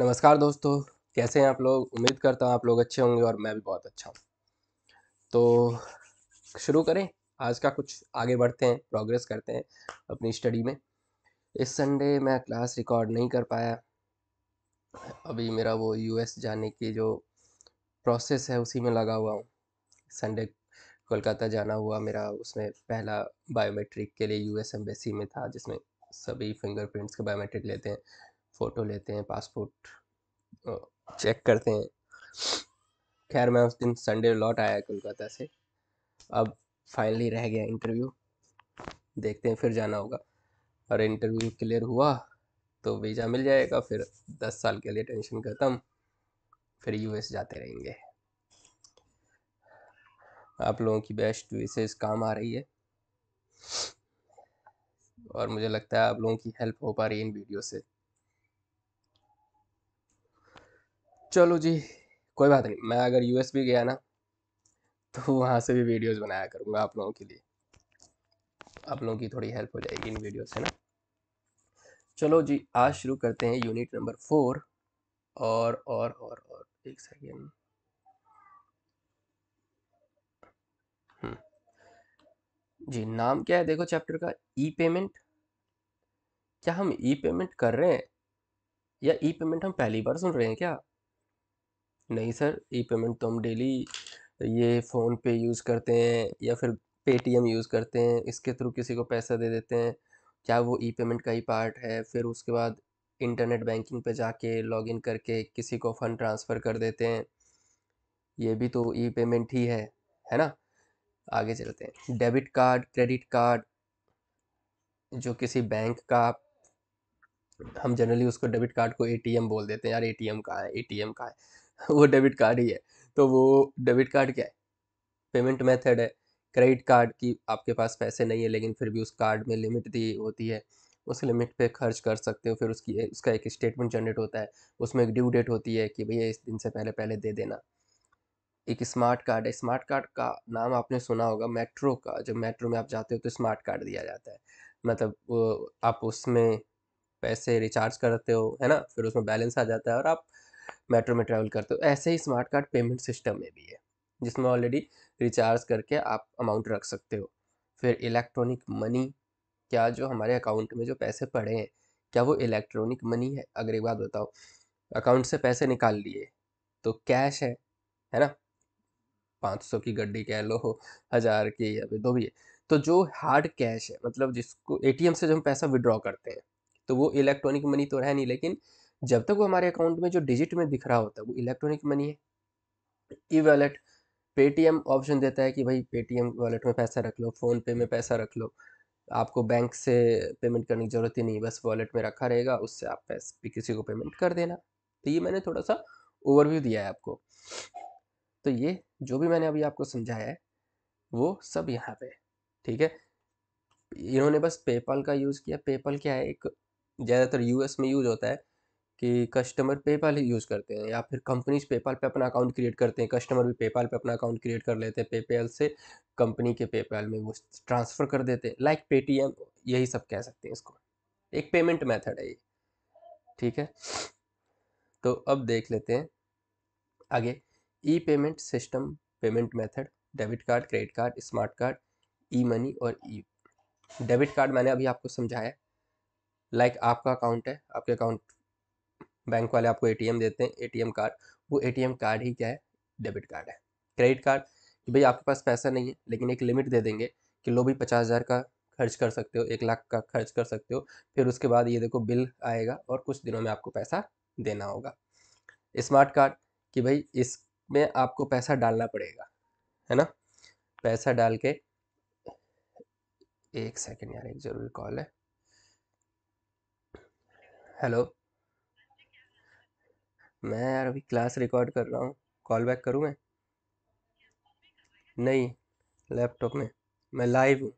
नमस्कार दोस्तों कैसे हैं आप लोग उम्मीद करता हूँ आप लोग अच्छे होंगे और मैं भी बहुत अच्छा हूँ तो शुरू करें आज का कुछ आगे बढ़ते हैं प्रोग्रेस करते हैं अपनी स्टडी में इस संडे मैं क्लास रिकॉर्ड नहीं कर पाया अभी मेरा वो यूएस जाने की जो प्रोसेस है उसी में लगा हुआ हूँ संडे कोलकाता जाना हुआ मेरा उसमें पहला बायोमेट्रिक के लिए यूएस एम्बेसी में था जिसमें सभी फिंगरप्रिंट्स के बायोमेट्रिक लेते हैं फ़ोटो लेते हैं पासपोर्ट चेक करते हैं खैर मैं उस दिन संडे लौट आया कोलकाता से अब फाइनली रह गया इंटरव्यू देखते हैं फिर जाना होगा और इंटरव्यू क्लियर हुआ तो वीज़ा मिल जाएगा फिर दस साल के लिए टेंशन ख़त्म फिर यूएस जाते रहेंगे आप लोगों की बेस्ट विशेष काम आ रही है और मुझे लगता है आप लोगों की हेल्प हो पा रही है इन वीडियो से चलो जी कोई बात नहीं मैं अगर यूएस भी गया ना तो वहाँ से भी वीडियोस बनाया करूँगा आप लोगों के लिए आप लोगों की थोड़ी हेल्प हो जाएगी इन वीडियो से ना चलो जी आज शुरू करते हैं यूनिट नंबर फोर और और और और एक सेकेंड हम्म। जी नाम क्या है देखो चैप्टर का ई पेमेंट क्या हम ई पेमेंट कर रहे हैं या ई पेमेंट हम पहली बार सुन रहे हैं क्या नहीं सर ई पेमेंट तो हम डेली ये फ़ोन पे यूज़ करते हैं या फिर पेटीएम यूज़ करते हैं इसके थ्रू किसी को पैसा दे देते हैं क्या वो ई पेमेंट का ही पार्ट है फिर उसके बाद इंटरनेट बैंकिंग पे जाके लॉगिन करके किसी को फ़ंड ट्रांसफ़र कर देते हैं ये भी तो ई पेमेंट ही है है ना आगे चलते हैं डेबिट कार्ड क्रेडिट कार्ड जो किसी बैंक का हम जनरली उसको डेबिट कार्ड को एटीएम बोल देते हैं यार एटीएम कहाँ है एटीएम का है वो डेबिट कार्ड ही है तो वो डेबिट कार्ड क्या है पेमेंट मेथड है क्रेडिट कार्ड की आपके पास पैसे नहीं है लेकिन फिर भी उस कार्ड में लिमिट दी होती है उस लिमिट पे खर्च कर सकते हो फिर उसकी उसका एक स्टेटमेंट जनरेट होता है उसमें एक ड्यू डेट होती है कि भैया इस दिन से पहले पहले दे देना एक स्मार्ट कार्ड है स्मार्ट कार्ड का नाम आपने सुना होगा मेट्रो का जब मेट्रो में आप जाते हो तो स्मार्ट कार्ड दिया जाता है मतलब आप उसमें पैसे रिचार्ज करते हो है ना फिर उसमें बैलेंस आ जाता है और आप मेट्रो में ट्रैवल करते हो ऐसे ही स्मार्ट कार्ड पेमेंट सिस्टम में भी है जिसमें ऑलरेडी रिचार्ज करके आप अमाउंट रख सकते हो फिर इलेक्ट्रॉनिक मनी क्या जो हमारे अकाउंट में जो पैसे पड़े हैं क्या वो इलेक्ट्रॉनिक मनी है अगर एक बात बताओ अकाउंट से पैसे निकाल लिए तो कैश है है ना पाँच सौ की गड्डी कह लो हज़ार की या फिर दो भी है तो जो हार्ड कैश है मतलब जिसको एटीएम से जो हम पैसा विड्रॉ करते हैं तो वो इलेक्ट्रॉनिक मनी तो रहे नहीं लेकिन जब तक वो हमारे अकाउंट में जो डिजिट में दिख रहा होता है वो इलेक्ट्रॉनिक मनी है ई वॉलेट पेटीएम ऑप्शन देता है कि भाई पेटीएम वॉलेट में पैसा रख लो फ़ोन पे में पैसा रख लो आपको बैंक से पेमेंट करने की ज़रूरत ही नहीं बस वॉलेट में रखा रहेगा उससे आप पैसे किसी को पेमेंट कर देना तो ये मैंने थोड़ा सा ओवरव्यू दिया है आपको तो ये जो भी मैंने अभी आपको समझाया है वो सब यहाँ पे ठीक है इन्होंने बस पेपल का यूज़ किया पेपल क्या है एक ज़्यादातर यूएस में यूज होता है कि कस्टमर पेपाल ही यूज़ करते हैं या फिर कंपनीज पेपाल पे अपना अकाउंट क्रिएट करते हैं कस्टमर भी पेपाल पे अपना अकाउंट क्रिएट कर लेते हैं पेपाल से कंपनी के पेपाल में वो ट्रांसफ़र कर देते हैं लाइक पेटीएम यही सब कह सकते हैं इसको एक पेमेंट मेथड है ये ठीक है तो अब देख लेते हैं आगे e payment system payment method debit card credit card smart card e money और ई डेबिट कार्ड मैंने अभी आपको समझाया लाइक like आपका अकाउंट है आपके अकाउंट बैंक वाले आपको एटीएम देते हैं एटीएम कार्ड वो एटीएम कार्ड ही क्या है डेबिट कार्ड है क्रेडिट कार्ड कि भाई आपके पास पैसा नहीं है लेकिन एक लिमिट दे देंगे कि लो भाई पचास हज़ार का खर्च कर सकते हो एक लाख का खर्च कर सकते हो फिर उसके बाद ये देखो बिल आएगा और कुछ दिनों में आपको पैसा देना होगा स्मार्ट कार्ड कि भाई इसमें आपको पैसा डालना पड़ेगा है ना पैसा डाल के एक सेकेंड यार एक ज़रूरी कॉल है हेलो मैं यार अभी क्लास रिकॉर्ड कर रहा हूँ कॉल बैक करूँ मैं नहीं लैपटॉप में मैं लाइव हूँ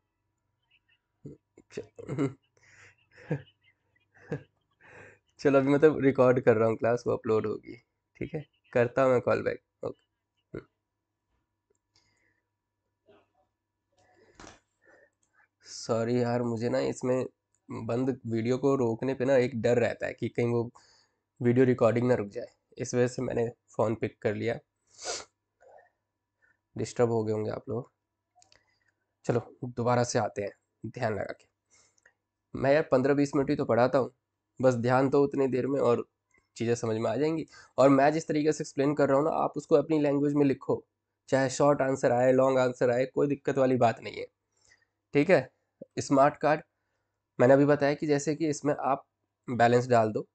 चलो अभी मतलब रिकॉर्ड कर रहा हूँ क्लास वो अपलोड होगी ठीक है करता हूँ मैं कॉल बैक ओके सॉरी यार मुझे ना इसमें बंद वीडियो को रोकने पे ना एक डर रहता है कि कहीं वो वीडियो रिकॉर्डिंग ना रुक जाए इस वजह से मैंने फ़ोन पिक कर लिया डिस्टर्ब हो गए होंगे आप लोग चलो दोबारा से आते हैं ध्यान लगा के मैं यार पंद्रह बीस मिनट ही तो पढ़ाता हूँ बस ध्यान तो उतनी देर में और चीज़ें समझ में आ जाएंगी और मैं जिस तरीके से एक्सप्लेन कर रहा हूँ ना आप उसको अपनी लैंग्वेज में लिखो चाहे शॉर्ट आंसर आए लॉन्ग आंसर आए कोई दिक्कत वाली बात नहीं है ठीक है स्मार्ट कार्ड मैंने अभी बताया कि जैसे कि इसमें आप बैलेंस डाल दो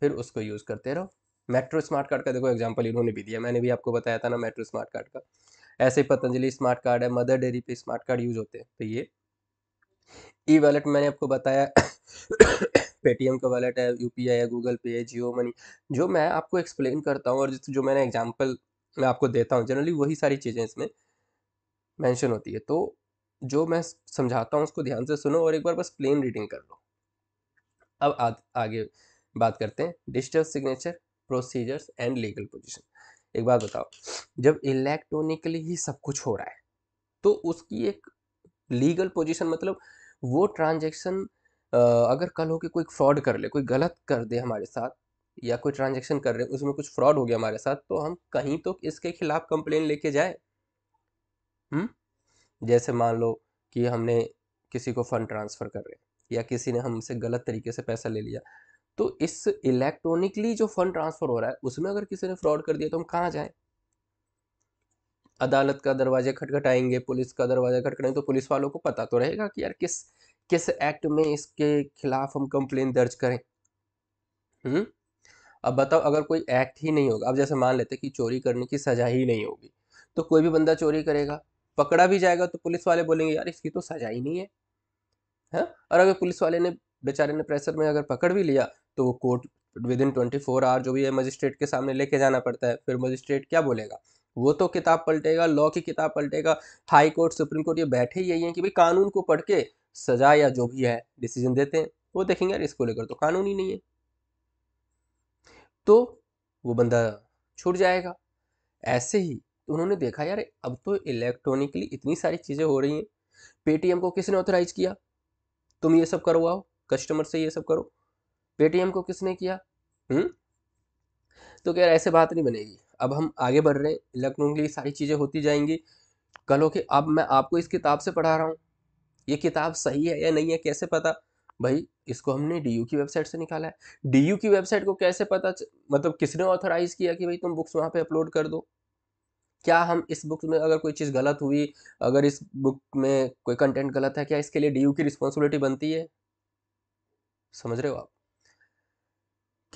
फिर उसको यूज़ करते रहो मेट्रो स्मार्ट कार्ड का देखो एग्जाम्पल इन्होंने भी दिया मैंने भी आपको बताया था ना मेट्रो स्मार्ट कार्ड का ऐसे ही पतंजलि स्मार्ट कार्ड है मदर डेयरी पे स्मार्ट कार्ड यूज़ होते हैं तो ये ई वॉलेट मैंने आपको बताया पेटीएम का वॉलेट है यू है गूगल पे है जियो मनी जो मैं आपको एक्सप्लेन करता हूँ और जो मैंने एग्जाम्पल मैं आपको देता हूँ जनरली वही सारी चीज़ें इसमें मैंशन होती है तो जो मैं समझाता हूँ उसको ध्यान से सुनो और एक बार बस प्लेन रीडिंग कर लो अब आगे बात करते हैं digital signature procedures and legal position एक बात बताओ जब इलेक्ट्रॉनिकली ही सब कुछ हो रहा है तो उसकी एक लीगल पोजिशन मतलब वो ट्रांजेक्शन अगर कल होके कोई फ्रॉड कर ले कोई गलत कर दे हमारे साथ या कोई ट्रांजेक्शन कर रहे हैं उसमें कुछ फ्रॉड हो गया हमारे साथ तो हम कहीं तो इसके खिलाफ कंप्लेन लेके जाए हुँ? हम्म? जैसे मान लो कि हमने किसी को फंड ट्रांसफ़र कर रहे हैं या किसी ने हमसे गलत तरीके से पैसा ले लिया तो इस इलेक्ट्रॉनिकली जो फंड ट्रांसफर हो रहा है उसमें अगर किसी ने फ्रॉड कर दिया तो हम कहाँ जाए अदालत का दरवाजा खटखटाएंगे पुलिस का दरवाजा खटखटाएंगे तो पुलिस वालों को पता तो रहेगा कि यार किस किस एक्ट में इसके खिलाफ हम कंप्लेन दर्ज करें हम्म अब बताओ अगर कोई एक्ट ही नहीं होगा अब जैसे मान लेते कि चोरी करने की सजा ही नहीं होगी तो कोई भी बंदा चोरी करेगा पकड़ा भी जाएगा तो पुलिस वाले बोलेंगे यार इसकी तो सजा ही नहीं है, है? हाँ? और अगर पुलिस वाले ने बेचारे ने प्रेशर में अगर पकड़ भी लिया तो वो court within twenty four hour जो भी है मजिस्ट्रेट के सामने लेके जाना पड़ता है फिर मजिस्ट्रेट क्या बोलेगा वो तो किताब पलटेगा लॉ की किताब पलटेगा हाई कोर्ट सुप्रीम कोर्ट ये बैठे ही यही है कि भाई कानून को पढ़ के सजा या जो भी है डिसीजन देते हैं वो देखेंगे यार इसको लेकर तो कानून ही नहीं है तो वो बंदा छूट जाएगा ऐसे ही तो उन्होंने देखा यार अब तो इलेक्ट्रॉनिकली इतनी सारी चीज़ें हो रही हैं पेटीएम को किसने ऑथराइज किया तुम ये सब करवाओ कस्टमर से ये सब करो पेटीएम को किसने किया हुँ? हम्म? तो खैर ऐसे बात नहीं बनेगी अब हम आगे बढ़ रहे हैं लिए सारी चीज़ें होती जाएंगी कहो कि अब मैं आपको इस किताब से पढ़ा रहा हूँ ये किताब सही है या नहीं है कैसे पता भाई इसको हमने डी की वेबसाइट से निकाला है डी की वेबसाइट को कैसे पता मतलब किसने ऑथराइज किया कि भाई तुम बुक्स वहाँ पर अपलोड कर दो क्या हम इस बुक में अगर कोई चीज़ गलत हुई अगर इस बुक में कोई कंटेंट गलत है क्या इसके लिए डी की रिस्पॉन्सिबिलिटी बनती है समझ रहे हो आप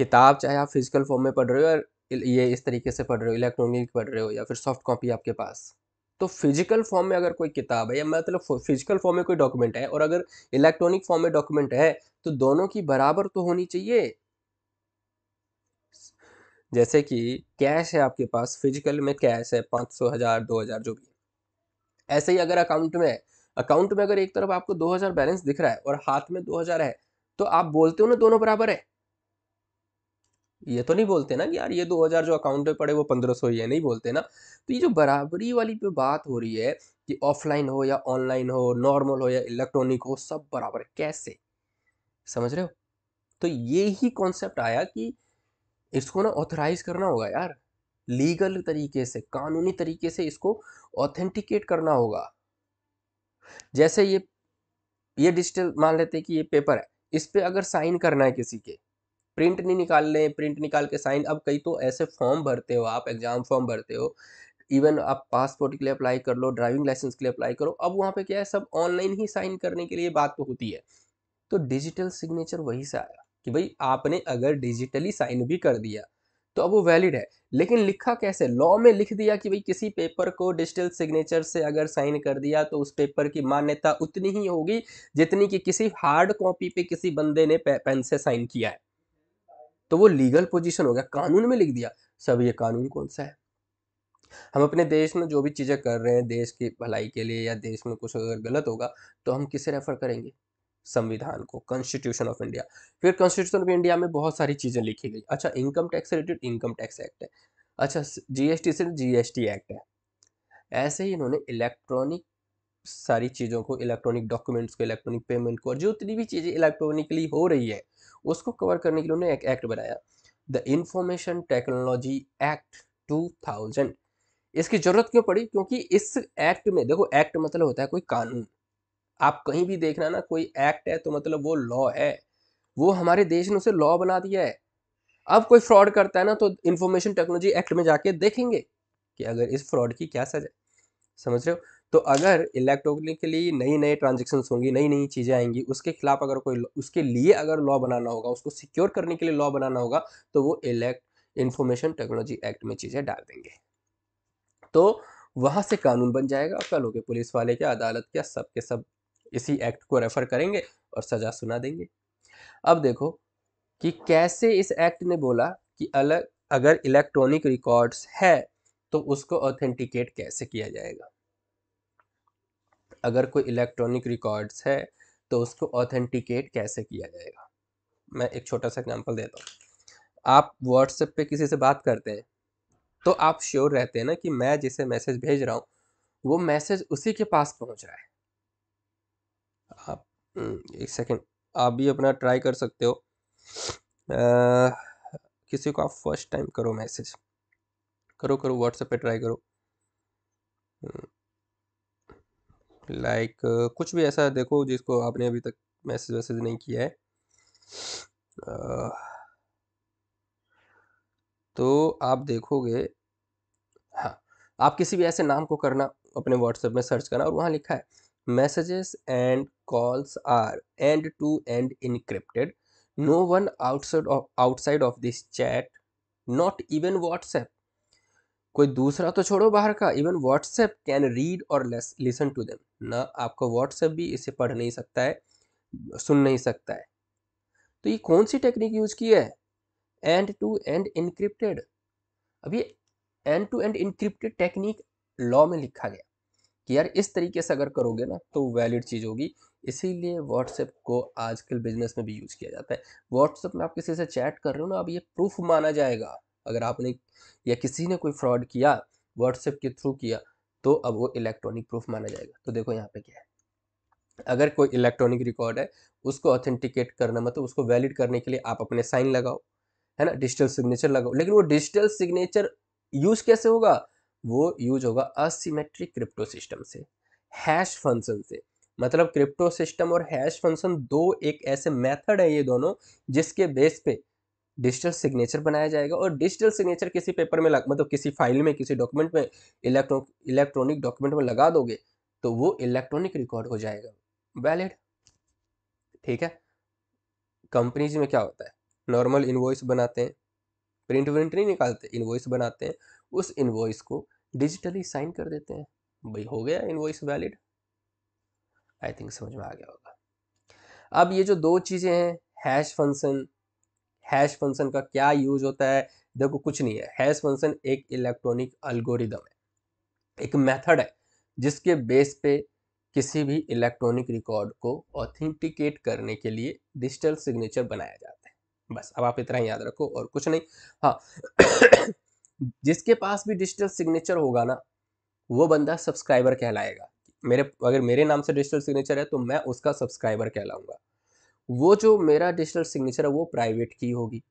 किताब चाहे आप फिजिकल फॉर्म में पढ़ रहे हो या ये इस तरीके से पढ़ रहे हो इलेक्ट्रॉनिक पढ़ रहे हो या फिर सॉफ्ट कॉपी आपके पास तो फिजिकल फॉर्म में अगर कोई किताब है या मतलब फिजिकल फॉर्म में कोई डॉक्यूमेंट है और अगर इलेक्ट्रॉनिक फॉर्म में डॉक्यूमेंट है तो दोनों की बराबर तो होनी चाहिए जैसे कि कैश है आपके पास फिजिकल में कैश है पाँच सौ हज़ार दो हज़ार जो भी ऐसे ही अगर अकाउंट में अकाउंट में अगर एक तरफ आपको दो हज़ार बैलेंस दिख रहा है और हाथ में दो हज़ार है तो आप बोलते हो ना दोनों बराबर है ये तो नहीं बोलते ना कि यार ये 2000 जो अकाउंट पे पड़े वो 1500 ही है नहीं बोलते ना तो ये जो बराबरी वाली पे बात हो रही है कि ऑफलाइन हो या ऑनलाइन हो नॉर्मल हो या इलेक्ट्रॉनिक हो सब बराबर है कैसे समझ रहे हो तो ये ही कॉन्सेप्ट आया कि इसको ना ऑथराइज करना होगा यार लीगल तरीके से कानूनी तरीके से इसको ऑथेंटिकेट करना होगा जैसे ये ये डिजिटल मान लेते हैं कि ये पेपर है इस पर पे अगर साइन करना है किसी के प्रिंट नहीं निकाल लें प्रिंट निकाल के साइन अब कई तो ऐसे फॉर्म भरते हो आप एग्ज़ाम फॉर्म भरते हो इवन आप पासपोर्ट के लिए अप्लाई कर लो ड्राइविंग लाइसेंस के लिए अप्लाई करो अब वहाँ पे क्या है सब ऑनलाइन ही साइन करने के लिए बात तो होती है तो डिजिटल सिग्नेचर वही से आया कि भाई आपने अगर डिजिटली साइन भी कर दिया तो अब वो वैलिड है लेकिन लिखा कैसे लॉ में लिख दिया कि भाई किसी पेपर को डिजिटल सिग्नेचर से अगर साइन कर दिया तो उस पेपर की मान्यता उतनी ही होगी जितनी कि किसी हार्ड कॉपी पे किसी बंदे ने पेन से साइन किया है तो वो लीगल पोजीशन हो गया कानून में लिख दिया सब ये कानून कौन सा है हम अपने देश में जो भी चीज़ें कर रहे हैं देश की भलाई के लिए या देश में कुछ अगर गलत होगा तो हम किसे रेफर करेंगे संविधान को कॉन्स्टिट्यूशन ऑफ इंडिया फिर कॉन्स्टिट्यूशन ऑफ इंडिया में बहुत सारी चीज़ें लिखी गई अच्छा income tax related income tax act है अच्छा जीएसटी से जीएसटी एक्ट है ऐसे ही इन्होंने इलेक्ट्रॉनिक सारी चीज़ों को इलेक्ट्रॉनिक डॉक्यूमेंट्स को इलेक्ट्रॉनिक पेमेंट को और जितनी भी चीज़ें इलेक्ट्रॉनिकली हो रही है उसको कवर करने के लिए उन्होंने एक एक्ट बनाया द इंफॉर्मेशन टेक्नोलॉजी एक्ट 2000 इसकी ज़रूरत क्यों पड़ी क्योंकि इस एक्ट में देखो एक्ट मतलब होता है कोई कानून आप कहीं भी देखना ना कोई एक्ट है तो मतलब वो लॉ है वो हमारे देश ने उसे लॉ बना दिया है अब कोई फ्रॉड करता है ना तो इंफॉर्मेशन टेक्नोलॉजी एक्ट में जाके देखेंगे कि अगर इस फ्रॉड की क्या सजा समझ रहे हो तो अगर इलेक्ट्रॉनिकली नई नई ट्रांजेक्शन होंगी नई नई चीज़ें आएंगी उसके खिलाफ अगर कोई उसके लिए अगर लॉ बनाना होगा उसको सिक्योर करने के लिए लॉ बनाना होगा तो वो इलेक्ट इन्फॉर्मेशन टेक्नोलॉजी एक्ट में चीज़ें डाल देंगे तो वहाँ से कानून बन जाएगा कल हो गए पुलिस वाले क्या अदालत क्या सब के सब इसी एक्ट को रेफर करेंगे और सज़ा सुना देंगे अब देखो कि कैसे इस एक्ट ने बोला कि अलग अगर इलेक्ट्रॉनिक रिकॉर्ड्स है तो उसको ऑथेंटिकेट कैसे किया जाएगा अगर कोई इलेक्ट्रॉनिक रिकॉर्ड्स है तो उसको ऑथेंटिकेट कैसे किया जाएगा मैं एक छोटा सा एग्जांपल देता हूँ आप व्हाट्सएप पे किसी से बात करते हैं तो आप श्योर रहते हैं ना कि मैं जिसे मैसेज भेज रहा हूँ वो मैसेज उसी के पास पहुँच रहा है आप हम्म, एक सेकेंड आप भी अपना ट्राई कर सकते हो आ, किसी को आप फर्स्ट टाइम करो मैसेज करो करो व्हाट्सएप पे ट्राई करो हम्म, लाइक like, कुछ भी ऐसा देखो जिसको आपने अभी तक मैसेज वैसेज नहीं किया है तो आप देखोगे हाँ आप किसी भी ऐसे नाम को करना अपने व्हाट्सएप में सर्च करना और वहाँ लिखा है messages and calls are end to end encrypted no one outside of outside of this chat not even WhatsApp कोई दूसरा तो छोड़ो बाहर का इवन व्हाट्सएप कैन रीड और लिसन टू देम ना आपका व्हाट्सएप भी इसे पढ़ नहीं सकता है सुन नहीं सकता है तो ये कौन सी टेक्निक यूज की है एंड टू एंड इनक्रिप्टेड अब ये end to end encrypted technique law में लिखा गया कि यार इस तरीके से अगर करोगे ना तो वैलिड चीज़ होगी इसीलिए व्हाट्सएप को आजकल बिजनेस में भी यूज़ किया जाता है व्हाट्सएप में आप किसी से चैट कर रहे हो ना अब ये प्रूफ माना जाएगा अगर आपने या किसी ने कोई फ्रॉड किया व्हाट्सएप के थ्रू किया तो अब वो इलेक्ट्रॉनिक प्रूफ माना जाएगा तो देखो यहाँ पे क्या है अगर कोई इलेक्ट्रॉनिक रिकॉर्ड है उसको ऑथेंटिकेट करना मतलब उसको वैलिड करने के लिए आप अपने साइन लगाओ है ना डिजिटल सिग्नेचर लगाओ लेकिन वो डिजिटल सिग्नेचर यूज कैसे होगा वो यूज होगा असीमेट्रिक क्रिप्टो सिस्टम से हैश फंक्शन से मतलब क्रिप्टो सिस्टम और हैश फंक्शन दो एक ऐसे मेथड है ये दोनों जिसके बेस पे डिजिटल सिग्नेचर बनाया जाएगा और डिजिटल सिग्नेचर किसी पेपर में लग मतलब किसी फाइल में किसी डॉक्यूमेंट में इलेक्ट्रॉनिक डॉक्यूमेंट में लगा दोगे तो वो इलेक्ट्रॉनिक रिकॉर्ड हो जाएगा वैलिड ठीक है कंपनीज में क्या होता है नॉर्मल इन्वॉइस बनाते हैं प्रिंट विंट नहीं निकालते इन्वॉइस बनाते हैं उस इन्वॉइस को डिजिटली साइन कर देते हैं भाई हो गया इन्वॉइस वैलिड आई थिंक समझ में आ गया होगा अब ये जो दो चीज़ें हैं हैश फंक्शन हैश फंक्शन का क्या यूज होता है देखो कुछ नहीं है हैश फंक्शन एक इलेक्ट्रॉनिक अल्गोरिदम है एक मेथड है जिसके बेस पे किसी भी इलेक्ट्रॉनिक रिकॉर्ड को ऑथेंटिकेट करने के लिए डिजिटल सिग्नेचर बनाया जाता है बस अब आप इतना ही याद रखो और कुछ नहीं हाँ जिसके पास भी डिजिटल सिग्नेचर होगा ना वो बंदा सब्सक्राइबर कहलाएगा मेरे अगर मेरे नाम से डिजिटल सिग्नेचर है तो मैं उसका सब्सक्राइबर कहलाऊंगा वो जो मेरा डिजिटल सिग्नेचर है वो प्राइवेट की होगी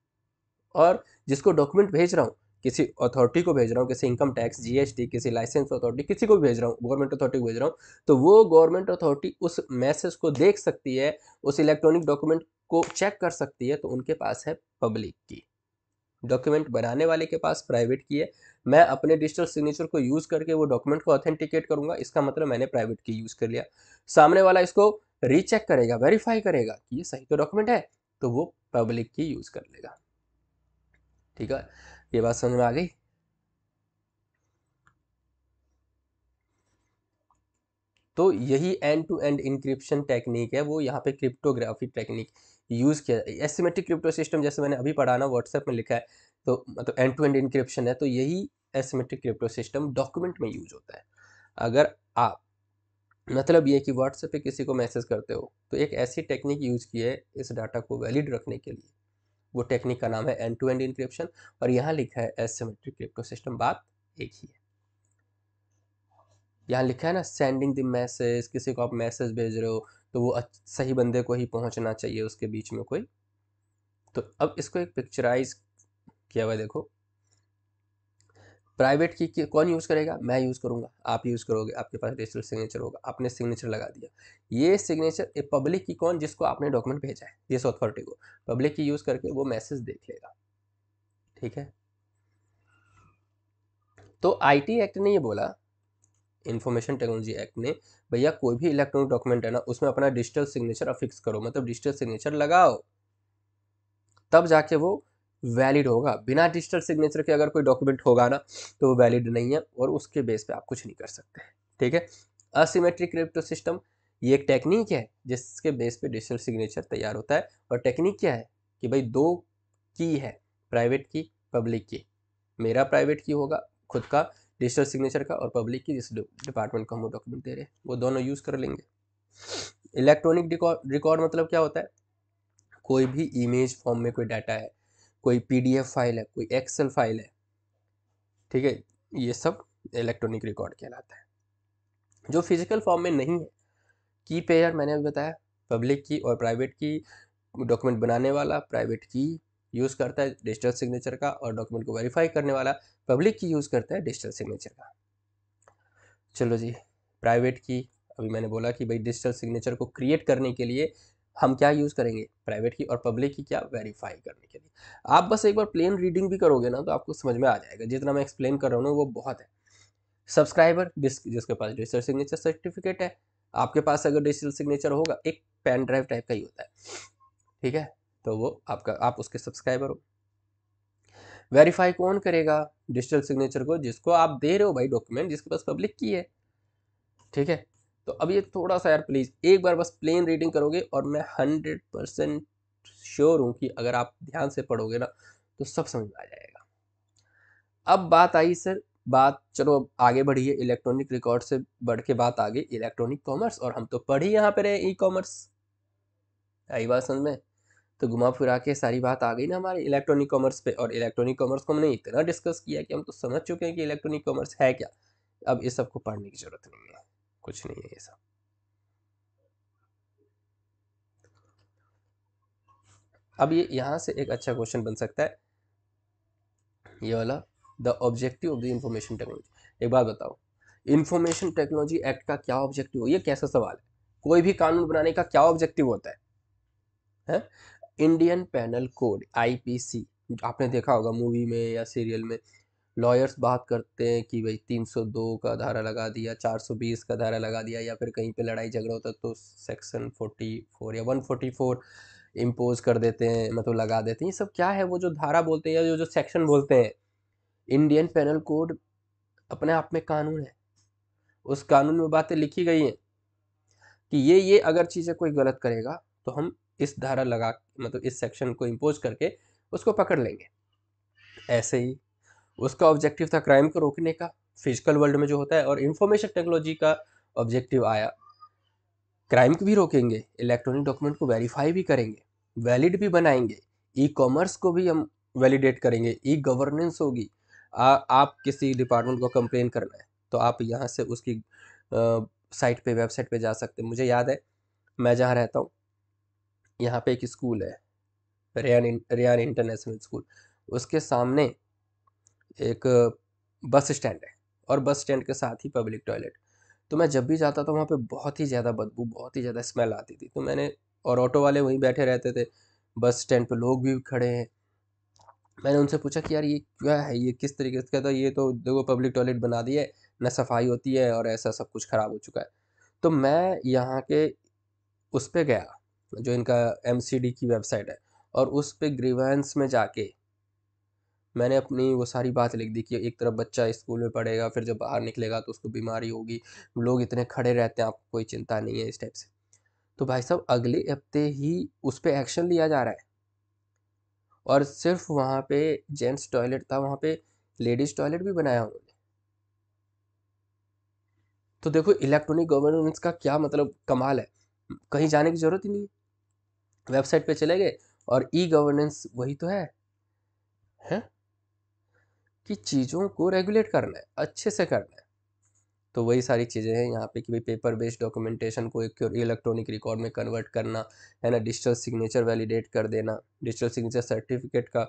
और जिसको डॉक्यूमेंट भेज रहा हूँ किसी अथॉरिटी को भेज रहा हूँ किसी इनकम टैक्स जीएसटी किसी लाइसेंस अथॉरिटी किसी को भी भेज रहा हूँ गवर्नमेंट अथॉरिटी को भेज रहा हूँ तो वो गवर्नमेंट अथॉरिटी उस मैसेज को देख सकती है उस इलेक्ट्रॉनिक डॉक्यूमेंट को चेक कर सकती है तो उनके पास है पब्लिक की डॉक्यूमेंट बनाने वाले के पास प्राइवेट की है मैं अपने डिजिटल सिग्नेचर को यूज़ करके वो डॉक्यूमेंट को ऑथेंटिकेट करूंगा इसका मतलब मैंने प्राइवेट की यूज़ कर लिया सामने वाला इसको रीचेक करेगा वेरीफाई करेगा कि ये सही तो डॉक्यूमेंट है तो वो पब्लिक की यूज़ कर लेगा ठीक है ये बात समझ में आ गई तो यही end to end encryption technique है वो यहाँ पे क्रिप्टोग्राफी टेक्निक यूज़ किया एसिमेट्रिक क्रिप्टो सिस्टम जैसे मैंने अभी पढ़ा ना व्हाट्सएप में लिखा है तो मतलब एंड टू एंड इंक्रिप्शन है तो यही एसिमेट्रिक क्रिप्टो सिस्टम डॉक्यूमेंट में यूज होता है अगर आप मतलब ये कि व्हाट्सएप पे किसी को मैसेज करते हो तो एक ऐसी टेक्निक यूज की है इस डाटा को वैलिड रखने के लिए वो टेक्निक का नाम है एंड टू एंड इंक्रिप्शन और यहाँ लिखा है एसेमेट्रिक क्रिप्टो सिस्टम बात एक ही है यहाँ लिखा है ना सेंडिंग द मैसेज किसी को आप मैसेज भेज रहे हो तो वो सही बंदे को ही पहुँचना चाहिए उसके बीच में कोई तो अब इसको एक पिक्चराइज किया हुआ देखो प्राइवेट की, कौन यूज़ करेगा मैं यूज़ करूँगा आप यूज़ करोगे आपके पास डिजिटल सिग्नेचर होगा आपने सिग्नेचर लगा दिया ये सिग्नेचर ए पब्लिक की कौन जिसको आपने डॉक्यूमेंट भेजा है जिस अथॉरिटी को पब्लिक की यूज़ करके वो मैसेज देख लेगा ठीक है तो आईटी एक्ट ने ये बोला इन्फॉर्मेशन टेक्नोलॉजी एक्ट ने भैया कोई भी इलेक्ट्रॉनिक डॉक्यूमेंट है ना उसमें अपना डिजिटल सिग्नेचर अफिक्स करो मतलब डिजिटल सिग्नेचर लगाओ तब जाके वो वैलिड होगा बिना डिजिटल सिग्नेचर के अगर कोई डॉक्यूमेंट होगा ना तो वो वैलिड नहीं है और उसके बेस पे आप कुछ नहीं कर सकते ठीक है असीमेट्रिक क्रिप्टो सिस्टम ये एक टेक्निक है जिसके बेस पे डिजिटल सिग्नेचर तैयार होता है और टेक्निक क्या है कि भाई दो की है प्राइवेट की पब्लिक की मेरा प्राइवेट की होगा खुद का डिजिटल सिग्नेचर का और पब्लिक की जिस डिपार्टमेंट को हम डॉक्यूमेंट दे रहे हैं वो दोनों यूज़ कर लेंगे इलेक्ट्रॉनिक रिकॉर्ड मतलब क्या होता है कोई भी इमेज फॉर्म में कोई डाटा है कोई पीडीएफ फाइल है कोई एक्सेल फाइल है ठीक है ये सब इलेक्ट्रॉनिक रिकॉर्ड कहलाता है जो फिजिकल फॉर्म में नहीं है की पेयर मैंने अभी बताया पब्लिक की और प्राइवेट की डॉक्यूमेंट बनाने वाला प्राइवेट की यूज़ करता है डिजिटल सिग्नेचर का और डॉक्यूमेंट को वेरीफाई करने वाला पब्लिक की यूज़ करता है डिजिटल सिग्नेचर का चलो जी प्राइवेट की अभी मैंने बोला कि भाई डिजिटल सिग्नेचर को क्रिएट करने के लिए हम क्या यूज़ करेंगे प्राइवेट की और पब्लिक की क्या वेरीफाई करने के लिए आप बस एक बार प्लेन रीडिंग भी करोगे ना तो आपको समझ में आ जाएगा जितना मैं एक्सप्लेन कर रहा हूँ ना वो बहुत है सब्सक्राइबर जिसके पास डिजिटल सिग्नेचर सर्टिफिकेट है आपके पास अगर डिजिटल सिग्नेचर होगा एक पेन ड्राइव टाइप का ही होता है ठीक है तो वो आपका आप उसके सब्सक्राइबर हो वेरीफाई कौन करेगा डिजिटल सिग्नेचर को जिसको आप दे रहे हो भाई डॉक्यूमेंट जिसके पास पब्लिक की है ठीक है तो अब ये थोड़ा सा यार प्लीज़ एक बार बस प्लेन रीडिंग करोगे और मैं हंड्रेड परसेंट श्योर हूँ कि अगर आप ध्यान से पढ़ोगे ना तो सब समझ में आ जाएगा अब बात आई सर बात चलो अब आगे बढ़िए इलेक्ट्रॉनिक रिकॉर्ड से बढ़ के बात आ गई इलेक्ट्रॉनिक कॉमर्स और हम तो पढ़ ही यहाँ पर रहे ई कॉमर्स आई बात समझ में तो घुमा फिरा के सारी बात आ गई ना हमारे इलेक्ट्रॉनिक कॉमर्स पे और इलेक्ट्रॉनिक कॉमर्स को हमने इतना डिस्कस किया कि हम तो समझ चुके हैं कि इलेक्ट्रॉनिक कॉमर्स है क्या अब इस सबको पढ़ने की ज़रूरत नहीं है कुछ नहीं है ये सब अब ये यहां से एक अच्छा क्वेश्चन बन सकता है ये वाला the objective of the information technology एक बात बताओ इंफॉर्मेशन टेक्नोलॉजी एक्ट का क्या ऑब्जेक्टिव ये कैसा सवाल है कोई भी कानून बनाने का क्या ऑब्जेक्टिव होता है? इंडियन पैनल कोड आईपीसी आपने देखा होगा मूवी में या सीरियल में लॉयर्स बात करते हैं कि भाई 302 का धारा लगा दिया 420 का धारा लगा दिया या फिर कहीं पे लड़ाई झगड़ा होता तो सेक्शन 44 या 144 इम्पोज कर देते हैं मतलब लगा देते हैं ये सब क्या है वो जो धारा बोलते हैं या जो जो सेक्शन बोलते हैं इंडियन पेनल कोड अपने आप में कानून है उस कानून में बातें लिखी गई हैं कि ये ये अगर चीज़ें कोई गलत करेगा तो हम इस धारा लगा मतलब इस सेक्शन को इम्पोज करके उसको पकड़ लेंगे ऐसे ही उसका ऑब्जेक्टिव था क्राइम को रोकने का फिजिकल वर्ल्ड में जो होता है और इंफॉर्मेशन टेक्नोलॉजी का ऑब्जेक्टिव आया क्राइम को भी रोकेंगे इलेक्ट्रॉनिक डॉक्यूमेंट को वेरीफाई भी करेंगे वैलिड भी बनाएंगे ई कॉमर्स को भी हम वैलिडेट करेंगे ई गवर्नेंस होगी आ, आप किसी डिपार्टमेंट को कंप्लेन करना है तो आप यहाँ से उसकी आ, साइट पे वेबसाइट पे जा सकते हैं मुझे याद है मैं जहाँ रहता हूँ यहाँ पे एक स्कूल है रियान रेन इंटरनेशनल स्कूल उसके सामने एक बस स्टैंड है और बस स्टैंड के साथ ही पब्लिक टॉयलेट तो मैं जब भी जाता था वहाँ पे बहुत ही ज़्यादा बदबू बहुत ही ज़्यादा स्मेल आती थी तो मैंने और ऑटो वाले वहीं बैठे रहते थे बस स्टैंड पे लोग भी खड़े हैं मैंने उनसे पूछा कि यार ये क्या है ये किस तरीके से कहता ये तो देखो पब्लिक टॉयलेट बना दिया है ना सफाई होती है और ऐसा सब कुछ ख़राब हो चुका है तो मैं यहाँ के उस पर गया जो इनका एम की वेबसाइट है और उस पर ग्रीवेंस में जाके मैंने अपनी वो सारी बात लिख दी कि एक तरफ बच्चा स्कूल में पढ़ेगा फिर जब बाहर निकलेगा तो उसको बीमारी होगी लोग इतने खड़े रहते हैं आपको कोई चिंता नहीं है इस टाइप से तो भाई साहब अगले हफ्ते ही उस पर एक्शन लिया जा रहा है और सिर्फ वहाँ पे जेंट्स टॉयलेट था वहाँ पे लेडीज़ टॉयलेट भी बनाया उन्होंने तो देखो इलेक्ट्रॉनिक गवर्नेंस का क्या मतलब कमाल है कहीं जाने की ज़रूरत ही नहीं वेबसाइट पे चले गए और ई गवर्नेंस वही तो है हैं कि चीज़ों को रेगुलेट करना है अच्छे से करना है तो वही सारी चीज़ें हैं यहाँ पे कि भाई पेपर बेस्ड डॉक्यूमेंटेशन को एक इलेक्ट्रॉनिक रिकॉर्ड में कन्वर्ट करना है ना डिजिटल सिग्नेचर वैलिडेट कर देना डिजिटल सिग्नेचर सर्टिफिकेट का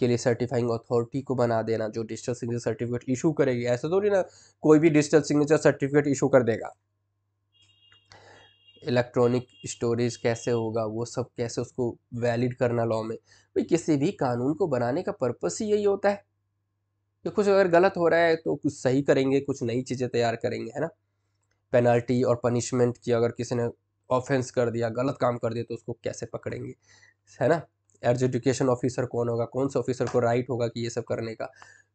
के लिए सर्टिफाइंग अथॉरिटी को बना देना जो डिजिटल सिग्नेचर सर्टिफिकेट इशू करेगी ऐसा थोड़ी ना कोई भी डिजिटल सिग्नेचर सर्टिफिकेट इशू कर देगा इलेक्ट्रॉनिक स्टोरेज कैसे होगा वो सब कैसे उसको वैलिड करना लॉ में भाई किसी भी कानून को बनाने का पर्पस ही यही होता है कि कुछ अगर गलत हो रहा है तो कुछ सही करेंगे कुछ नई चीज़ें तैयार करेंगे है ना पेनल्टी और पनिशमेंट की अगर किसी ने ऑफेंस कर दिया गलत काम कर दिया तो उसको कैसे पकड़ेंगे है ना एज एजुकेशन ऑफिसर कौन होगा कौन से ऑफिसर को राइट होगा कि ये सब करने का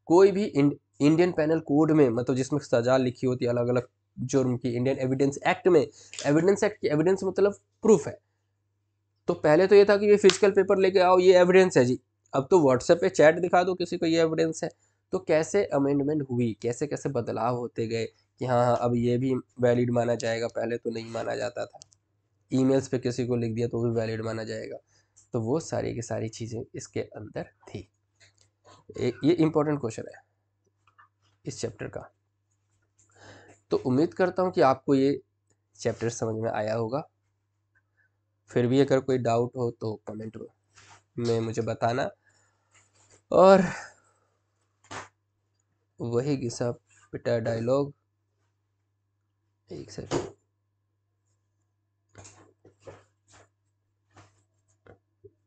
कोई भी इंडियन पैनल कोड में मतलब जिसमें सजा लिखी होती है अलग अलग जुर्म की इंडियन एविडेंस एक्ट में एविडेंस एक्ट की एविडेंस मतलब प्रूफ है तो पहले तो ये था कि ये फिजिकल पेपर लेके आओ ये एविडेंस है जी अब तो व्हाट्सएप पे चैट दिखा दो किसी को ये एविडेंस है तो कैसे अमेंडमेंट हुई कैसे कैसे बदलाव होते गए कि हाँ हाँ अब ये भी वैलिड माना जाएगा पहले तो नहीं माना जाता था ईमेल्स पे किसी को लिख दिया तो भी वैलिड माना जाएगा तो वो सारी की सारी चीज़ें इसके अंदर थी ये इम्पोर्टेंट क्वेश्चन है इस चैप्टर का तो उम्मीद करता हूँ कि आपको ये चैप्टर समझ में आया होगा फिर भी अगर कोई डाउट हो तो कमेंट में मुझे बताना और वही घिसा पिटा डायलॉग एक सेकेंड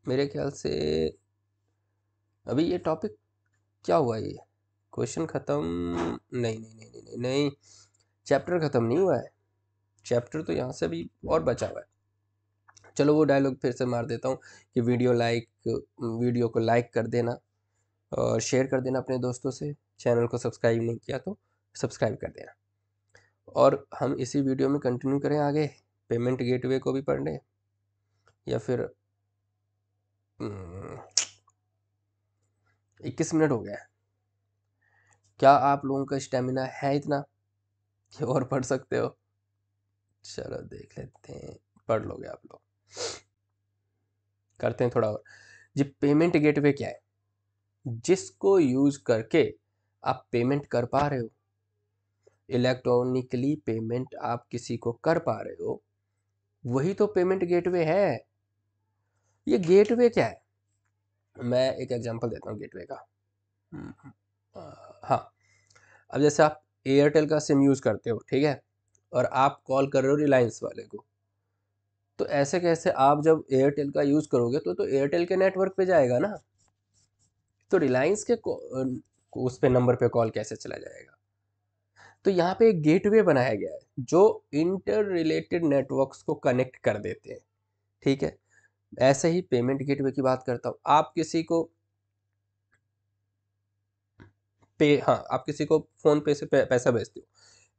मेरे ख्याल से अभी ये टॉपिक क्या हुआ ये क्वेश्चन ख़त्म नहीं नहीं नहीं नहीं नहीं चैप्टर ख़त्म नहीं हुआ है चैप्टर तो यहाँ से अभी और बचा हुआ है चलो वो डायलॉग फिर से मार देता हूँ कि वीडियो लाइक वीडियो को लाइक कर देना और शेयर कर देना अपने दोस्तों से चैनल को सब्सक्राइब नहीं किया तो सब्सक्राइब कर देना और हम इसी वीडियो में कंटिन्यू करें आगे पेमेंट गेटवे को भी पढ़ लें या फिर हम्म, इक्कीस मिनट हो गया क्या आप लोगों का स्टेमिना है इतना कि और पढ़ सकते हो चलो देख लेते हैं पढ़ लोगे आप लोग करते हैं थोड़ा और जी पेमेंट गेटवे क्या है जिसको यूज करके आप पेमेंट कर पा रहे हो इलेक्ट्रॉनिकली पेमेंट आप किसी को कर पा रहे हो वही तो पेमेंट गेटवे है ये गेटवे क्या है मैं एक एग्जांपल देता हूँ गेटवे का हम्म, हम्म, हाँ अब जैसे आप एयरटेल का सिम यूज़ करते हो ठीक है और आप कॉल कर रहे हो रिलायंस वाले को तो ऐसे कैसे आप जब एयरटेल का यूज़ करोगे तो तो एयरटेल के नेटवर्क पे जाएगा ना तो रिलायंस के उसको उस पर नंबर पे कॉल कैसे चला जाएगा तो यहाँ पे एक गेटवे बनाया गया है जो इंटर रिलेटेड नेटवर्क्स को कनेक्ट कर देते हैं ठीक है ऐसे ही पेमेंट गेटवे की बात करता हूँ आप किसी को पे हाँ आप किसी को फ़ोन पे से पैसा भेजते हो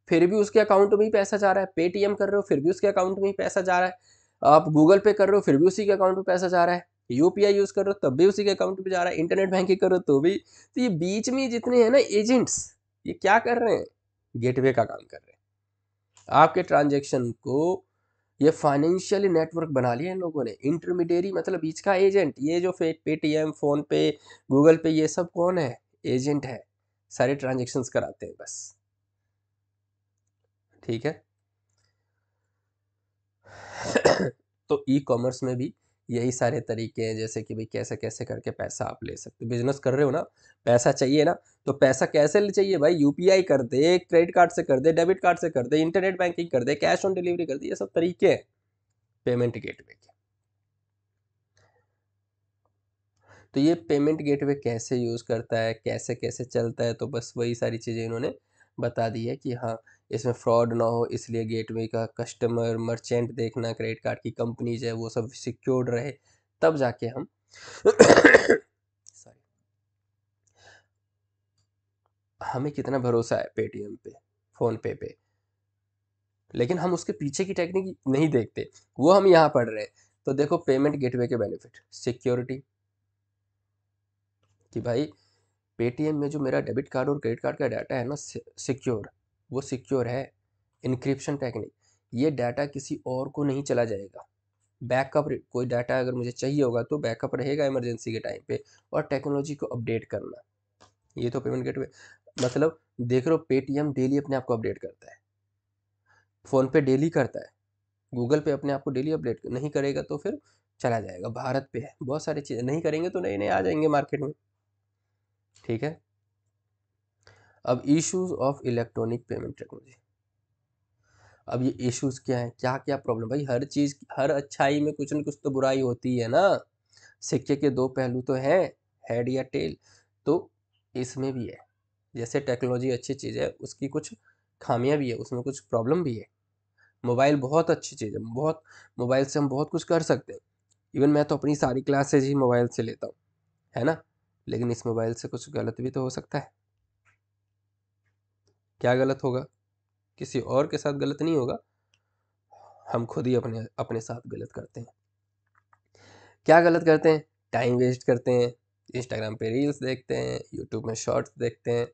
फिर भी उसके अकाउंट में ही पैसा जा रहा है पेटीएम कर रहे हो फिर भी उसके अकाउंट में ही पैसा जा रहा है आप गूगल पे कर रहे हो फिर भी उसी के अकाउंट में पैसा जा रहा है यू यूज़ करो तब भी उसी के अकाउंट पे जा रहा है इंटरनेट बैंकिंग करो तो भी तो ये बीच में जितने हैं ना एजेंट्स ये क्या कर रहे हैं गेटवे का काम कर रहे हैं आपके ट्रांजेक्शन को ये फाइनेंशियल नेटवर्क बना लिया इन लोगों ने इंटरमीडियरी मतलब बीच का एजेंट ये जो पेटीएम फ़ोनपे गूगल पे ये सब कौन है एजेंट है सारे ट्रांजेक्शन कराते हैं बस ठीक है तो ई कॉमर्स में भी यही सारे तरीके हैं जैसे कि भाई कैसे कैसे करके पैसा आप ले सकते हो बिजनेस कर रहे हो ना पैसा चाहिए ना तो पैसा कैसे चाहिए भाई यूपीआई कर दे क्रेडिट कार्ड से कर दे डेबिट कार्ड से कर दे इंटरनेट बैंकिंग कर दे कैश ऑन डिलीवरी कर दे ये सब तरीके हैं पेमेंट वे के तो ये पेमेंट वे कैसे यूज़ करता है कैसे कैसे चलता है तो बस वही सारी चीज़ें इन्होंने बता दी है कि हाँ इसमें फ्रॉड ना हो इसलिए गेटवे का कस्टमर मर्चेंट देखना क्रेडिट कार्ड की कंपनीज है वो सब सिक्योर्ड रहे तब जाके हम सॉरी हमें कितना भरोसा है पेटीएम पे फोन पे पे लेकिन हम उसके पीछे की टेक्निक नहीं देखते वो हम यहाँ पढ़ रहे हैं तो देखो पेमेंट गेटवे के बेनिफिट सिक्योरिटी कि भाई पेटीएम में जो मेरा डेबिट कार्ड और क्रेडिट कार्ड का डाटा है ना सिक्योर वो सिक्योर है इनक्रिप्शन टेक्निक ये डाटा किसी और को नहीं चला जाएगा बैकअप कोई डाटा अगर मुझे चाहिए होगा तो बैकअप रहेगा इमरजेंसी के टाइम पे और टेक्नोलॉजी को अपडेट करना ये तो पेमेंट गेटवे मतलब देख रहे हो पेटीएम डेली अपने आप को अपडेट करता है फ़ोनपे डेली करता है गूगल पे अपने आप को डेली अपडेट नहीं करेगा तो फिर चला जाएगा भारत पे है बहुत सारी चीज़ें नहीं करेंगे तो नए नए आ जाएंगे मार्केट में ठीक है अब issues of electronic payment technology अब ये इश्यूज क्या हैं क्या क्या प्रॉब्लम भाई हर चीज़ हर अच्छाई में कुछ न कुछ तो बुराई होती है ना सिक्के के दो पहलू तो हैं हेड या टेल तो इसमें भी है जैसे टेक्नोलॉजी अच्छी चीज़ है उसकी कुछ खामियां भी है उसमें कुछ प्रॉब्लम भी है मोबाइल बहुत अच्छी चीज़ है बहुत मोबाइल से हम बहुत कुछ कर सकते हैं इवन मैं तो अपनी सारी क्लासेज ही मोबाइल से लेता हूँ है ना लेकिन इस मोबाइल से कुछ गलत भी तो हो सकता है क्या गलत होगा किसी और के साथ गलत नहीं होगा हम खुद ही अपने अपने साथ गलत करते हैं क्या गलत करते हैं टाइम वेस्ट करते हैं इंस्टाग्राम पे रील्स देखते हैं यूट्यूब में शॉर्ट्स देखते हैं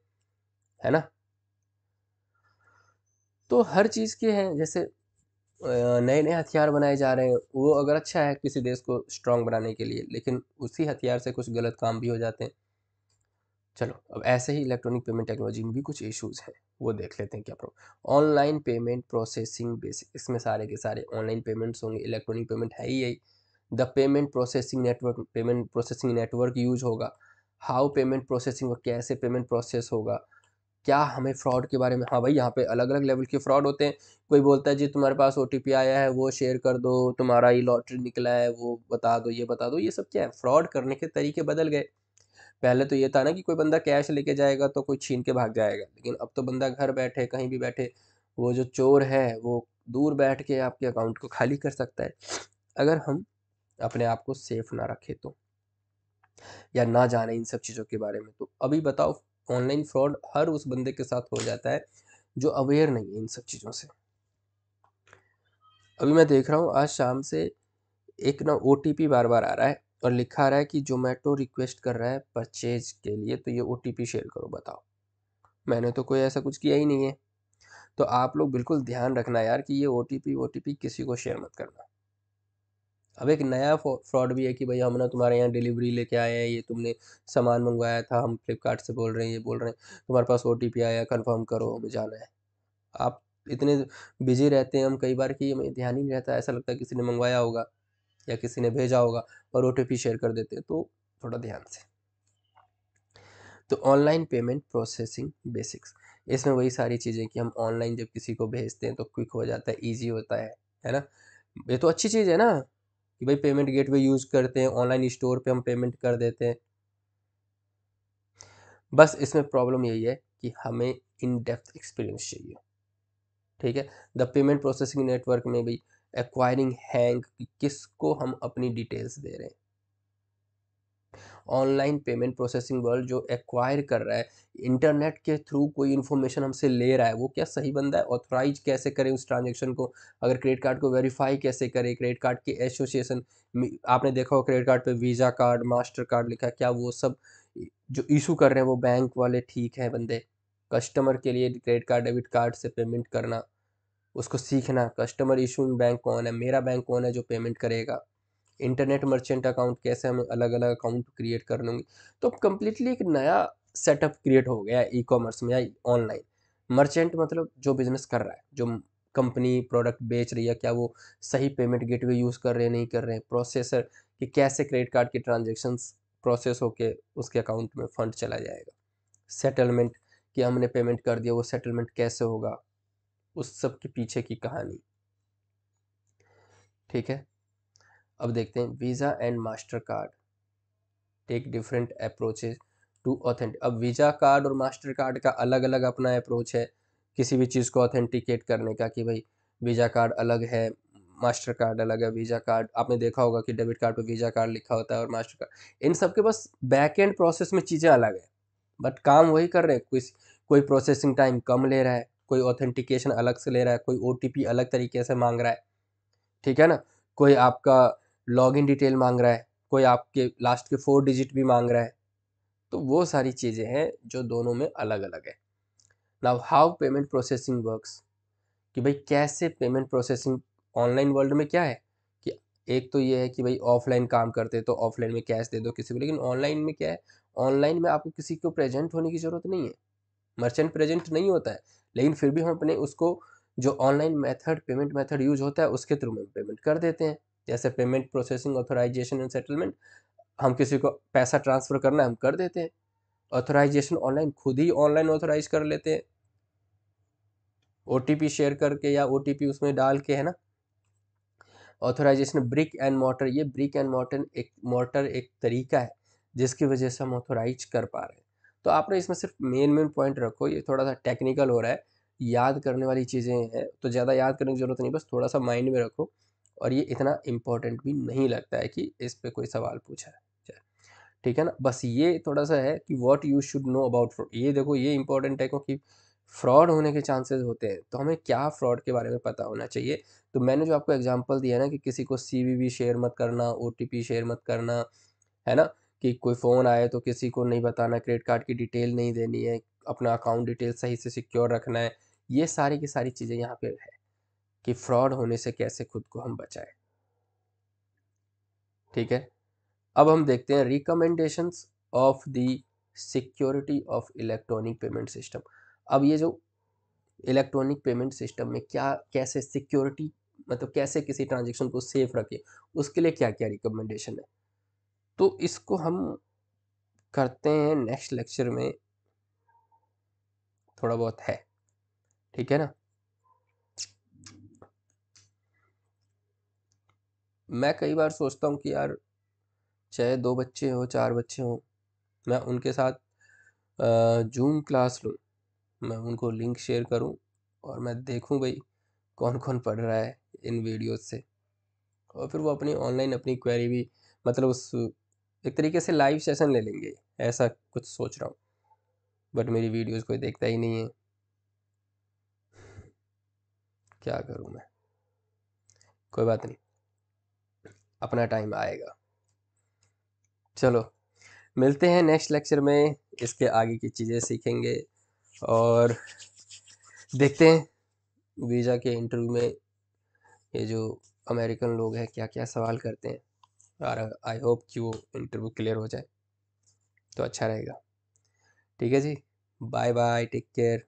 है ना तो हर चीज़ के हैं जैसे नए नए हथियार बनाए जा रहे हैं वो अगर अच्छा है किसी देश को स्ट्रांग बनाने के लिए लेकिन उसी हथियार से कुछ गलत काम भी हो जाते हैं चलो अब ऐसे ही इलेक्ट्रॉनिक पेमेंट टेक्नोलॉजी में भी कुछ इश्यूज हैं वो देख लेते हैं क्या problem online payment processing basic इसमें सारे के सारे ऑनलाइन पेमेंट्स होंगे इलेक्ट्रॉनिक पेमेंट है ही यही the payment processing network payment processing network use होगा हाउ पेमेंट प्रोसेसिंग और कैसे पेमेंट प्रोसेस होगा क्या हमें फ्रॉड के बारे में हाँ भाई यहाँ पे अलग अलग लेवल के फ्रॉड होते हैं कोई बोलता है जी तुम्हारे पास ओ आया है वो शेयर कर दो तुम्हारा ये लॉटरी निकला है वो बता दो ये बता दो ये सब क्या है फ्रॉड करने के तरीके बदल गए पहले तो ये था ना कि कोई बंदा कैश लेके जाएगा तो कोई छीन के भाग जाएगा लेकिन अब तो बंदा घर बैठे कहीं भी बैठे वो जो चोर है वो दूर बैठ के आपके अकाउंट को खाली कर सकता है अगर हम अपने आप को सेफ ना रखें तो या ना जाने इन सब चीज़ों के बारे में तो अभी बताओ ऑनलाइन फ्रॉड हर उस बंदे के साथ हो जाता है जो अवेयर नहीं है इन सब चीज़ों से अभी मैं देख रहा हूँ आज शाम से एक ना ओ बार बार आ रहा है पर लिखा रहा है कि जोमेटो रिक्वेस्ट कर रहा है परचेज के लिए तो ये ओ शेयर करो बताओ मैंने तो कोई ऐसा कुछ किया ही नहीं है तो आप लोग बिल्कुल ध्यान रखना यार कि ये ओ टी किसी को शेयर मत करना अब एक नया फ्रॉड भी है कि भाई हम ना तुम्हारे यहाँ डिलीवरी लेके आए हैं ये तुमने सामान मंगवाया था हम फ्लिपकार्ट से बोल रहे हैं ये बोल रहे हैं तुम्हारे पास ओ आया कन्फर्म करो हमें जाना है आप इतने बिजी रहते हैं हम कई बार कि हमें ध्यान ही नहीं रहता ऐसा लगता है किसी ने मंगवाया होगा या किसी ने भेजा होगा और ओ शेयर कर देते हैं तो थोड़ा ध्यान से तो ऑनलाइन पेमेंट प्रोसेसिंग बेसिक्स इसमें वही सारी चीज़ें कि हम ऑनलाइन जब किसी को भेजते हैं तो क्विक हो जाता है ईजी होता है है ना ये तो अच्छी चीज़ है ना कि भाई पेमेंट गेटवे यूज़ करते हैं ऑनलाइन स्टोर पे हम पेमेंट कर देते हैं बस इसमें प्रॉब्लम यही है कि हमें इन डेप्थ एक्सपीरियंस चाहिए ठीक है द पेमेंट प्रोसेसिंग नेटवर्क में भी एक्वायरिंग हैंग किसको हम अपनी डिटेल्स दे रहे हैं ऑनलाइन पेमेंट प्रोसेसिंग वर्ल्ड जो एक्वायर कर रहा है इंटरनेट के थ्रू कोई इन्फॉर्मेशन हमसे ले रहा है वो क्या सही बंदा है ऑथोराइज कैसे करें उस ट्रांजेक्शन को अगर क्रेडिट कार्ड को वेरीफाई कैसे करें क्रेडिट कार्ड की एसोसिएशन आपने देखा हो क्रेडिट कार्ड पे वीज़ा कार्ड मास्टर कार्ड लिखा क्या वो सब जो इशू कर रहे हैं वो बैंक वाले ठीक हैं बंदे कस्टमर के लिए क्रेडिट कार्ड डेबिट कार्ड से पेमेंट करना उसको सीखना कस्टमर इशूइंग बैंक कौन है मेरा बैंक कौन है जो पेमेंट करेगा इंटरनेट मर्चेंट अकाउंट कैसे हम अलग अलग अकाउंट क्रिएट कर लूँगी तो कम्प्लीटली एक नया सेटअप क्रिएट हो गया ई कॉमर्स में या ऑनलाइन मर्चेंट मतलब जो बिज़नेस कर रहा है जो कंपनी प्रोडक्ट बेच रही है क्या वो सही पेमेंट गेटवे यूज़ कर रहे हैं नहीं कर रहे हैं प्रोसेसर कि कैसे क्रेडिट कार्ड की ट्रांजेक्शन्स प्रोसेस होके उसके अकाउंट में फ़ंड चला जाएगा सेटलमेंट कि हमने पेमेंट कर दिया वो सेटलमेंट कैसे होगा उस सब के पीछे की कहानी ठीक है अब देखते हैं Visa and Mastercard take different approaches to authentic अब वीज़ा कार्ड और मास्टर कार्ड का अलग अलग अपना अप्रोच है किसी भी चीज़ को ऑथेंटिकेट करने का कि भाई वीज़ा कार्ड अलग है मास्टर कार्ड अलग है वीज़ा कार्ड आपने देखा होगा कि डेबिट कार्ड पर वीज़ा कार्ड लिखा होता है और मास्टर कार्ड इन सब के बस बैक एंड प्रोसेस में चीज़ें अलग है बट काम वही कर रहे हैं कोई कोई प्रोसेसिंग टाइम कम ले रहा है कोई ऑथेंटिकेशन अलग से ले रहा है कोई ओ अलग तरीके से मांग रहा है ठीक है ना कोई आपका लॉग डिटेल मांग रहा है कोई आपके लास्ट के फोर डिजिट भी मांग रहा है तो वो सारी चीज़ें हैं जो दोनों में अलग अलग है now how payment processing works कि भाई कैसे पेमेंट प्रोसेसिंग ऑनलाइन वर्ल्ड में क्या है कि एक तो ये है कि भाई ऑफलाइन काम करते तो ऑफलाइन में कैश दे दो किसी को लेकिन ऑनलाइन में क्या है ऑनलाइन में आपको किसी को प्रेजेंट होने की ज़रूरत नहीं है मर्चेंट प्रेजेंट नहीं होता है लेकिन फिर भी हम अपने उसको जो online method payment method use होता है उसके थ्रू में पेमेंट कर देते हैं जैसे payment processing authorization and settlement हम किसी को पैसा ट्रांसफ़र करना है हम कर देते हैं ऑथोराइजेशन ऑनलाइन खुद ही ऑनलाइन ऑथोराइज कर लेते हैं ओ शेयर करके या ओ उसमें डाल के है ना ऑथोराइजेशन ब्रिक एंड मोटर ये ब्रिक एंड मोटर एक मोटर एक तरीका है जिसकी वजह से हम ऑथोराइज कर पा रहे हैं तो आपने इसमें सिर्फ मेन मेन पॉइंट रखो ये थोड़ा सा टेक्निकल हो रहा है याद करने वाली चीज़ें हैं तो ज़्यादा याद करने की ज़रूरत नहीं बस थोड़ा सा माइंड में रखो और ये इतना इम्पोर्टेंट भी नहीं लगता है कि इस पर कोई सवाल पूछा है ठीक है ना बस ये थोड़ा सा है कि what you should know about fraud ये देखो ये इंपॉर्टेंट है क्योंकि फ्रॉड होने के चांसेस होते हैं तो हमें क्या फ्रॉड के बारे में पता होना चाहिए तो मैंने जो आपको एग्जांपल दिया ना कि किसी को सी शेयर मत करना ओ शेयर मत करना है ना कि कोई फ़ोन आए तो किसी को नहीं बताना क्रेडिट कार्ड की डिटेल नहीं देनी है अपना अकाउंट डिटेल सही से सिक्योर रखना है ये सारी की सारी चीज़ें यहाँ पे है कि फ्रॉड होने से कैसे खुद को हम बचाएं ठीक है अब हम देखते हैं recommendation of the security of electronic payment system अब ये जो इलेक्ट्रॉनिक पेमेंट सिस्टम में क्या कैसे सिक्योरिटी मतलब कैसे किसी ट्रांजेक्शन को सेफ रखें उसके लिए क्या क्या रिकमेंडेशन है तो इसको हम करते हैं नेक्स्ट लेक्चर में थोड़ा बहुत है ठीक है ना मैं कई बार सोचता हूँ कि यार चाहे दो बच्चे हो चार बच्चे हों मैं उनके साथ जूम क्लास लूँ मैं उनको लिंक शेयर करूँ और मैं देखूँ भाई कौन कौन पढ़ रहा है इन वीडियोस से और फिर वो अपनी ऑनलाइन अपनी क्वेरी भी मतलब उस एक तरीके से लाइव सेशन ले लेंगे ऐसा कुछ सोच रहा हूँ बट मेरी वीडियोस कोई देखता ही नहीं है क्या करूँ मैं कोई बात नहीं अपना टाइम आएगा चलो मिलते हैं नेक्स्ट लेक्चर में इसके आगे की चीज़ें सीखेंगे और देखते हैं वीज़ा के इंटरव्यू में ये जो अमेरिकन लोग हैं क्या क्या सवाल करते हैं और आई होप कि वो इंटरव्यू क्लियर हो जाए तो अच्छा रहेगा ठीक है जी बाय बाय टेक केयर